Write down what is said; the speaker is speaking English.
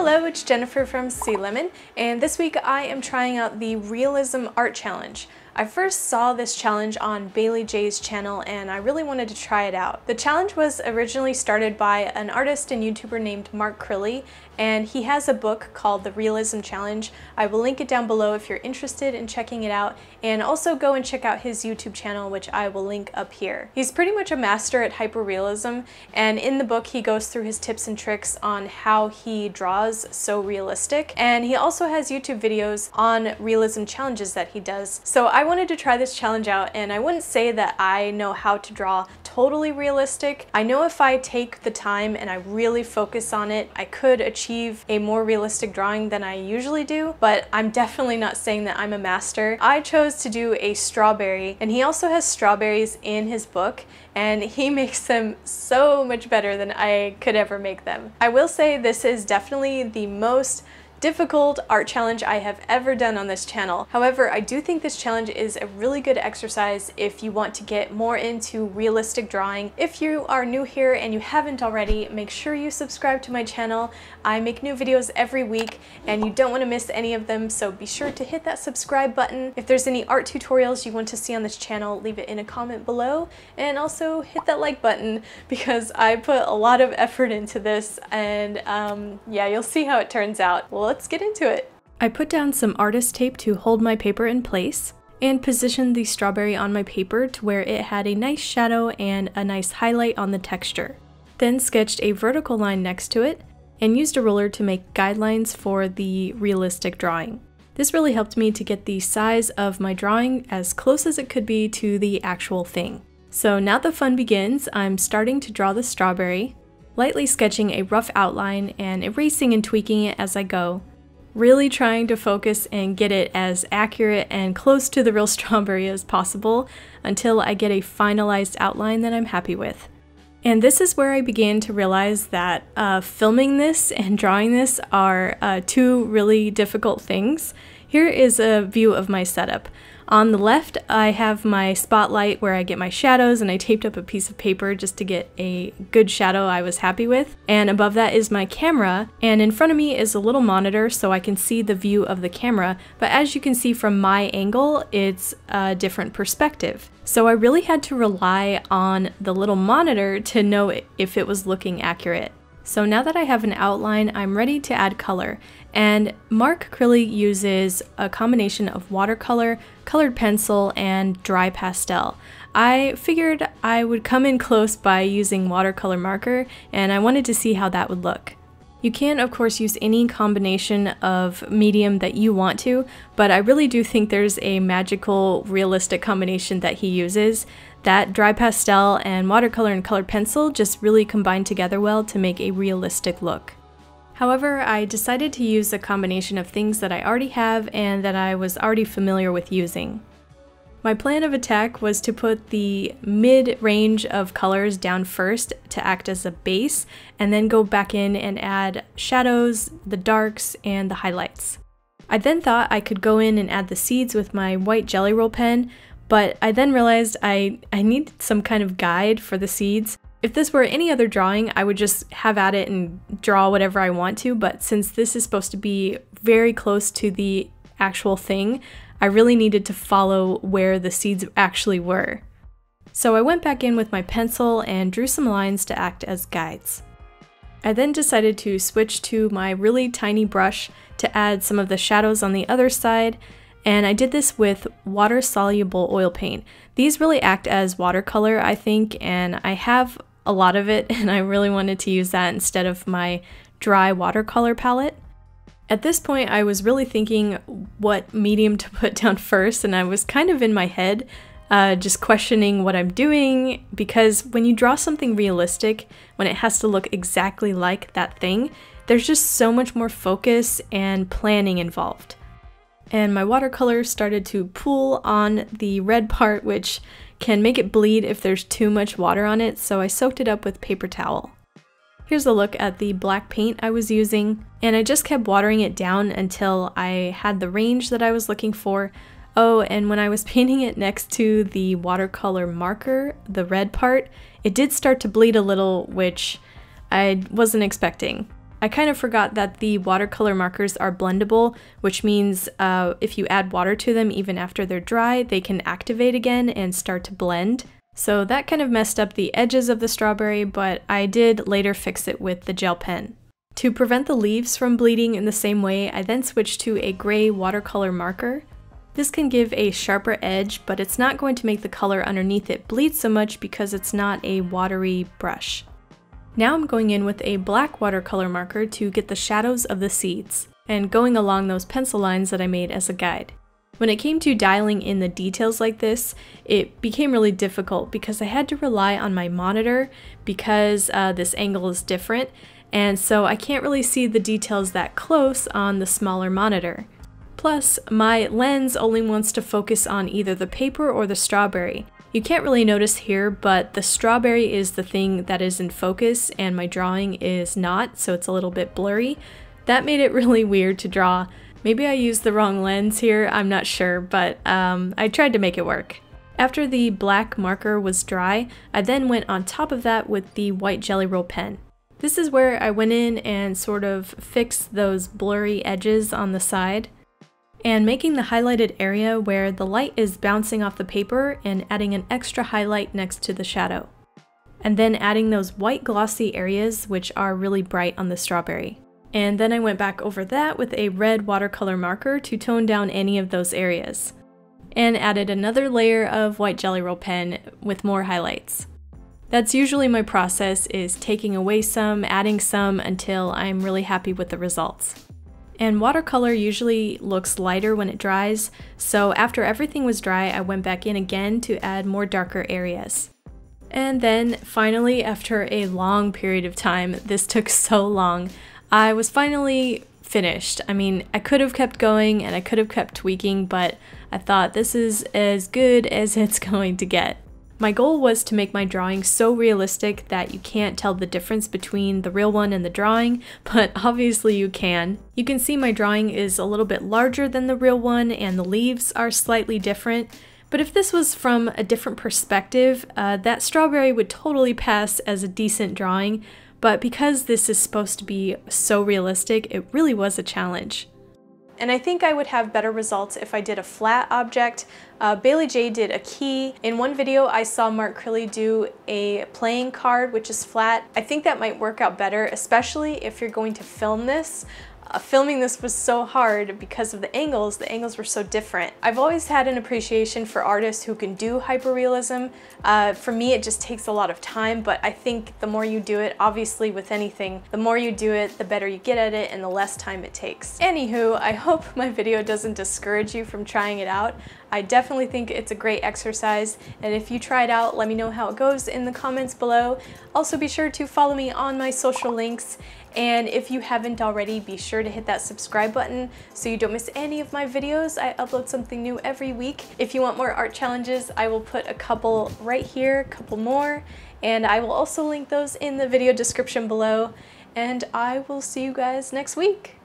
Hello, it's Jennifer from Sea Lemon, and this week I am trying out the Realism Art Challenge. I first saw this challenge on Bailey J's channel and I really wanted to try it out. The challenge was originally started by an artist and YouTuber named Mark Crilly and he has a book called The Realism Challenge. I will link it down below if you're interested in checking it out and also go and check out his YouTube channel which I will link up here. He's pretty much a master at hyperrealism and in the book he goes through his tips and tricks on how he draws so realistic and he also has YouTube videos on realism challenges that he does. So I wanted to try this challenge out and I wouldn't say that I know how to draw totally realistic. I know if I take the time and I really focus on it, I could achieve a more realistic drawing than I usually do, but I'm definitely not saying that I'm a master. I chose to do a strawberry and he also has strawberries in his book and he makes them so much better than I could ever make them. I will say this is definitely the most difficult art challenge I have ever done on this channel. However, I do think this challenge is a really good exercise if you want to get more into realistic drawing. If you are new here and you haven't already, make sure you subscribe to my channel. I make new videos every week and you don't want to miss any of them, so be sure to hit that subscribe button. If there's any art tutorials you want to see on this channel, leave it in a comment below and also hit that like button because I put a lot of effort into this and um, yeah, you'll see how it turns out. Well, let's get into it. I put down some artist tape to hold my paper in place and positioned the strawberry on my paper to where it had a nice shadow and a nice highlight on the texture. Then sketched a vertical line next to it and used a ruler to make guidelines for the realistic drawing. This really helped me to get the size of my drawing as close as it could be to the actual thing. So now the fun begins, I'm starting to draw the strawberry, lightly sketching a rough outline and erasing and tweaking it as I go. Really trying to focus and get it as accurate and close to the real strawberry as possible until I get a finalized outline that I'm happy with. And this is where I began to realize that uh, filming this and drawing this are uh, two really difficult things. Here is a view of my setup. On the left, I have my spotlight where I get my shadows and I taped up a piece of paper just to get a good shadow I was happy with. And above that is my camera and in front of me is a little monitor so I can see the view of the camera. But as you can see from my angle, it's a different perspective. So I really had to rely on the little monitor to know if it was looking accurate. So now that I have an outline, I'm ready to add color. And Mark Crilly uses a combination of watercolor, colored pencil, and dry pastel. I figured I would come in close by using watercolor marker, and I wanted to see how that would look. You can, of course, use any combination of medium that you want to, but I really do think there's a magical, realistic combination that he uses that, dry pastel and watercolor and colored pencil just really combine together well to make a realistic look. However, I decided to use a combination of things that I already have and that I was already familiar with using. My plan of attack was to put the mid range of colors down first to act as a base, and then go back in and add shadows, the darks, and the highlights. I then thought I could go in and add the seeds with my white jelly roll pen, but I then realized I, I need some kind of guide for the seeds. If this were any other drawing, I would just have at it and draw whatever I want to, but since this is supposed to be very close to the actual thing, I really needed to follow where the seeds actually were. So I went back in with my pencil and drew some lines to act as guides. I then decided to switch to my really tiny brush to add some of the shadows on the other side and I did this with water soluble oil paint. These really act as watercolor, I think, and I have a lot of it, and I really wanted to use that instead of my dry watercolor palette. At this point, I was really thinking what medium to put down first, and I was kind of in my head, uh, just questioning what I'm doing, because when you draw something realistic, when it has to look exactly like that thing, there's just so much more focus and planning involved and my watercolor started to pool on the red part, which can make it bleed if there's too much water on it, so I soaked it up with paper towel. Here's a look at the black paint I was using, and I just kept watering it down until I had the range that I was looking for. Oh, and when I was painting it next to the watercolor marker, the red part, it did start to bleed a little, which I wasn't expecting. I kind of forgot that the watercolor markers are blendable, which means uh, if you add water to them even after they're dry, they can activate again and start to blend. So that kind of messed up the edges of the strawberry, but I did later fix it with the gel pen. To prevent the leaves from bleeding in the same way, I then switched to a gray watercolor marker. This can give a sharper edge, but it's not going to make the color underneath it bleed so much because it's not a watery brush. Now I'm going in with a black watercolor marker to get the shadows of the seeds, and going along those pencil lines that I made as a guide. When it came to dialing in the details like this, it became really difficult because I had to rely on my monitor because uh, this angle is different, and so I can't really see the details that close on the smaller monitor. Plus, my lens only wants to focus on either the paper or the strawberry, you can't really notice here, but the strawberry is the thing that is in focus and my drawing is not, so it's a little bit blurry. That made it really weird to draw. Maybe I used the wrong lens here, I'm not sure, but um, I tried to make it work. After the black marker was dry, I then went on top of that with the white jelly roll pen. This is where I went in and sort of fixed those blurry edges on the side and making the highlighted area where the light is bouncing off the paper and adding an extra highlight next to the shadow. And then adding those white glossy areas which are really bright on the strawberry. And then I went back over that with a red watercolor marker to tone down any of those areas. And added another layer of white jelly roll pen with more highlights. That's usually my process is taking away some, adding some until I'm really happy with the results. And watercolor usually looks lighter when it dries, so after everything was dry, I went back in again to add more darker areas. And then finally, after a long period of time, this took so long, I was finally finished. I mean, I could have kept going and I could have kept tweaking, but I thought this is as good as it's going to get. My goal was to make my drawing so realistic that you can't tell the difference between the real one and the drawing, but obviously you can. You can see my drawing is a little bit larger than the real one and the leaves are slightly different, but if this was from a different perspective, uh, that strawberry would totally pass as a decent drawing, but because this is supposed to be so realistic, it really was a challenge and I think I would have better results if I did a flat object. Uh, Bailey J did a key. In one video I saw Mark Crilly do a playing card which is flat. I think that might work out better especially if you're going to film this. Uh, filming this was so hard because of the angles. The angles were so different. I've always had an appreciation for artists who can do hyperrealism. Uh, for me, it just takes a lot of time, but I think the more you do it, obviously with anything, the more you do it, the better you get at it and the less time it takes. Anywho, I hope my video doesn't discourage you from trying it out. I definitely think it's a great exercise. And if you try it out, let me know how it goes in the comments below. Also be sure to follow me on my social links. And if you haven't already, be sure to hit that subscribe button so you don't miss any of my videos. I upload something new every week. If you want more art challenges, I will put a couple right here, a couple more, and I will also link those in the video description below. And I will see you guys next week.